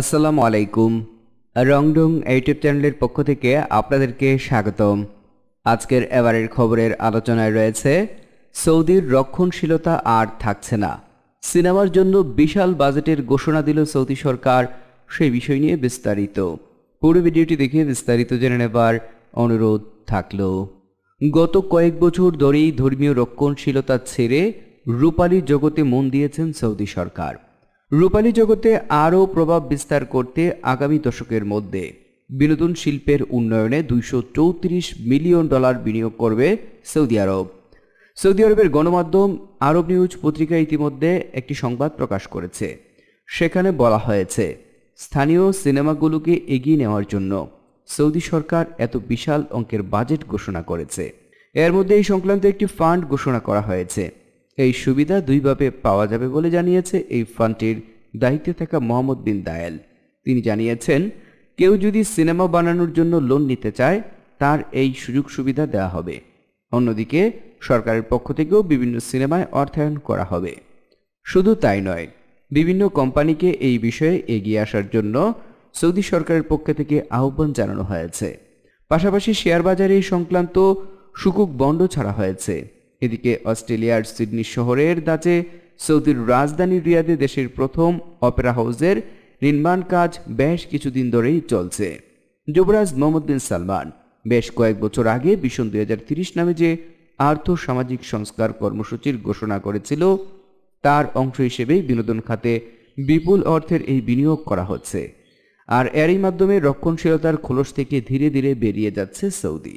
আসসালামু আলাইকুম রংডং ইউটিউব চ্যানেলের পক্ষ থেকে আপনাদেরকে স্বাগতম আজকের এবারের খবরের আলোচনায় রয়েছে সৌদির রক্ষণশীলতা আর থাকছে না সিনেমার জন্য বিশাল বাজেটের ঘোষণা দিল সৌদি সরকার সেই বিষয় নিয়ে বিস্তারিত পুরো ভিডিওটি দেখে বিস্তারিত জেনে নেবার অনুরোধ থাকল গত কয়েক বছর ধরেই ধর্মীয় রক্ষণশীলতা ছেড়ে রূপালী জগতে মন দিয়েছেন সৌদি সরকার রূপালী জগতে আরও প্রভাব বিস্তার করতে আগামী দশকের মধ্যে বিনোদন শিল্পের উন্নয়নে দুইশো মিলিয়ন ডলার বিনিয়োগ করবে সৌদি আরব সৌদি আরবের গণমাধ্যম আরব নিউজ পত্রিকা ইতিমধ্যে একটি সংবাদ প্রকাশ করেছে সেখানে বলা হয়েছে স্থানীয় সিনেমাগুলোকে এগিয়ে নেওয়ার জন্য সৌদি সরকার এত বিশাল অঙ্কের বাজেট ঘোষণা করেছে এর মধ্যে এই সংক্রান্ত একটি ফান্ড ঘোষণা করা হয়েছে এই সুবিধা দুইভাবে পাওয়া যাবে বলে জানিয়েছে এই ফান্ডটির দায়িত্বে থাকা মোহাম্মদ বিন দায়েল তিনি জানিয়েছেন কেউ যদি সিনেমা বানানোর জন্য লোন নিতে চায় তার এই সুযোগ সুবিধা দেওয়া হবে অন্যদিকে সরকারের পক্ষ থেকেও বিভিন্ন সিনেমায় অর্থায়ন করা হবে শুধু তাই নয় বিভিন্ন কোম্পানিকে এই বিষয়ে এগিয়ে আসার জন্য সৌদি সরকারের পক্ষ থেকে আহ্বান জানানো হয়েছে পাশাপাশি শেয়ার বাজারে সংক্রান্ত সুকুক বন্ড ছাড়া হয়েছে এদিকে অস্ট্রেলিয়ার সিডনি শহরের দাঁচে সৌদির রাজধানী রিয়াদে দেশের প্রথম অপেরা হাউসের নির্মাণ কাজ বেশ কিছুদিন ধরেই চলছে যুবরাজ মোহাম্মদ বিন সালমান বেশ কয়েক বছর আগে ভীষণ দুই নামে যে আর্থ সামাজিক সংস্কার কর্মসূচির ঘোষণা করেছিল তার অংশ হিসেবেই বিনোদন খাতে বিপুল অর্থের এই বিনিয়োগ করা হচ্ছে আর এরই মাধ্যমে রক্ষণশীলতার খোলস থেকে ধীরে ধীরে বেরিয়ে যাচ্ছে সৌদি